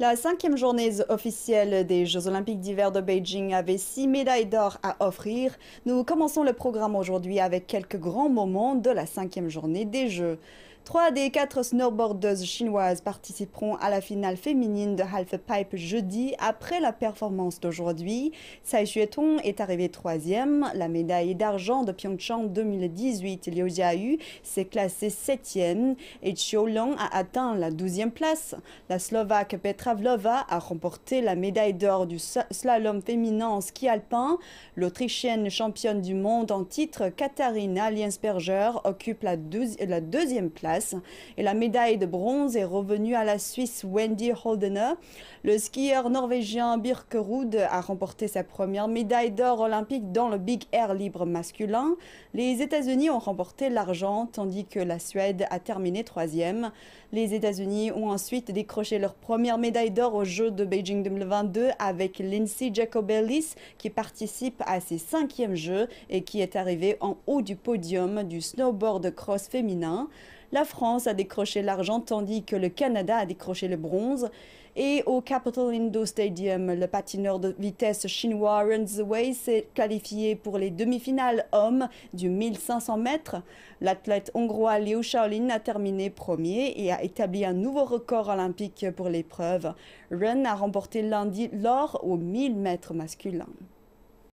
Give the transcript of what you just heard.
La cinquième journée officielle des Jeux Olympiques d'hiver de Beijing avait six médailles d'or à offrir. Nous commençons le programme aujourd'hui avec quelques grands moments de la cinquième journée des Jeux. Trois des quatre snowboardeuses chinoises participeront à la finale féminine de Half Pipe jeudi après la performance d'aujourd'hui. Sai Xuetong est arrivée troisième. La médaille d'argent de Pyeongchang 2018, Liu Jiayu, s'est classée septième et Chiu Long a atteint la douzième place. La Slovaque Petra Vlova a remporté la médaille d'or du slalom féminin en ski alpin. L'Autrichienne championne du monde en titre, Katharina Lienzberger, occupe la, la deuxième place et la médaille de bronze est revenue à la Suisse Wendy Holdener. Le skieur norvégien Birk Rood a remporté sa première médaille d'or olympique dans le Big Air libre masculin. Les États-Unis ont remporté l'argent, tandis que la Suède a terminé troisième. Les États-Unis ont ensuite décroché leur première médaille d'or aux Jeux de Beijing 2022 avec Lindsay Jacobellis, qui participe à ses cinquièmes Jeux et qui est arrivée en haut du podium du snowboard cross féminin. La France a décroché l'argent tandis que le Canada a décroché le bronze. Et au Capital Indo Stadium, le patineur de vitesse chinois Ren s'est qualifié pour les demi-finales hommes du 1500 mètres. L'athlète hongrois Liu Shaolin a terminé premier et a établi un nouveau record olympique pour l'épreuve. Run a remporté lundi l'or aux 1000 mètres masculins.